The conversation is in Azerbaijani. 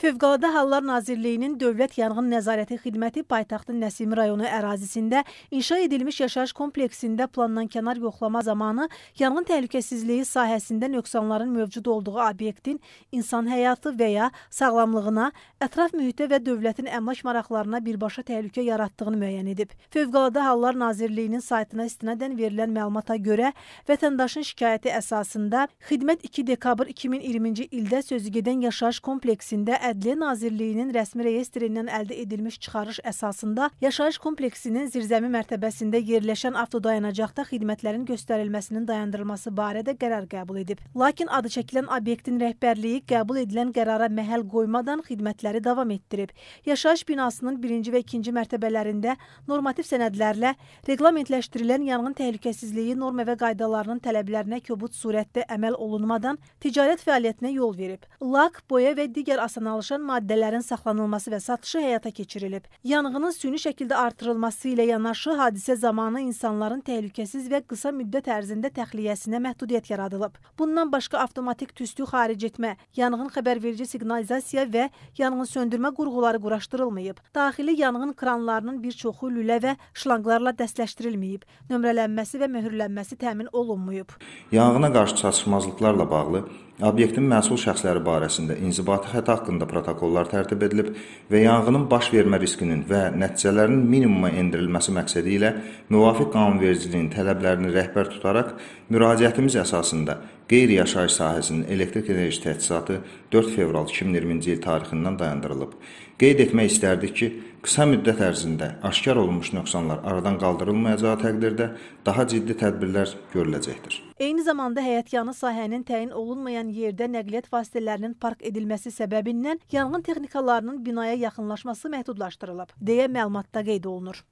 Fövqəladə Hallar Nazirliyinin Dövlət Yanğın Nəzarəti Xidməti paytaxtın Nəsimi rayonu ərazisində inşa edilmiş yaşayış kompleksində plandan kənar yoxlama zamanı yanğın təhlükəsizliyi sahəsində nöqsanların mövcud olduğu obyektin insan həyatı və ya sağlamlığına, ətraf mühitə və dövlətin əmlak maraqlarına birbaşa təhlükə yaratdığını müəyyən edib. Fövqəladə Hallar Nazirliyinin saytına istinadən verilən məlumata görə vətəndaşın şikayəti əsasında xidmət 2 dekabr 2020-ci ildə sözü gedən yaşayış kompleksində Ədli Nazirliyinin rəsmi reyestrindən əldə edilmiş çıxarış əsasında yaşayış kompleksinin zirzəmi mərtəbəsində yerləşən avtodayanacaqda xidmətlərin göstərilməsinin dayandırılması barədə qərar qəbul edib. Lakin adı çəkilən obyektin rəhbərliyi qəbul edilən qərara məhəl qoymadan xidmətləri davam etdirib. Yaşayış binasının 1-ci və 2-ci mərtəbələrində normativ sənədlərlə reqlamentləşdirilən yanğın təhlükəsizliyi norma və qaydalarının tələblərinə kobud surətdə əməl olunmadan ticarət fəaliyyətinə yol verib. Lak, boya və digər asanalar çalışan maddələrin saxlanılması və satışı həyata keçirilib. Yanğının süni şəkildə artırılması ilə yanaşı hadisə zamanı insanların təhlükəsiz və qısa müddət ərzində təxliyəsinə məhdudiyyət yaradılıb. Bundan başqa avtomatik tüstü xaric etmə, yanğın xəbərverici siqnalizasiya və yanğın söndürmə qurğuları quraşdırılmayıb. Daxili yanğın kranlarının bir çoxu lülə və şlanqlarla dəstləşdirilməyib. Nömrələnməsi və möhürlənməsi təmin olunmayıb. Yanğına qarşı çatışmazlıqlarla bağlı Obyektin məsul şəxsləri barəsində inzibati xətt haqqında protokollar tərtib edilib və yanğının baş vermə riskinin və nəticələrinin minimuma endirilməsi məqsədi ilə müvafiq qanunvericiliyin tələblərini rəhbər tutaraq müraciətimiz əsasında qeyri-yaşayış sahəsinin elektrik enerji təchizatı 4 fevral 2020-ci il tarixindən dayandırılıb. Qeyd etmək istərdik ki, qısa müddət ərzində aşkar olunmuş nöqsanlar aradan qaldırılmayacağı təqdirdə daha ciddi tədbirlər görüləcəkdir. Eyni zamanda həyətyanı sahənin təyin olunmayan yerdə nəqliyyat vasitələrinin park edilməsi səbəbindən yanğın texnikalarının binaya yaxınlaşması məhdudlaşdırılıb, deyə məlumatda qeyd olunur.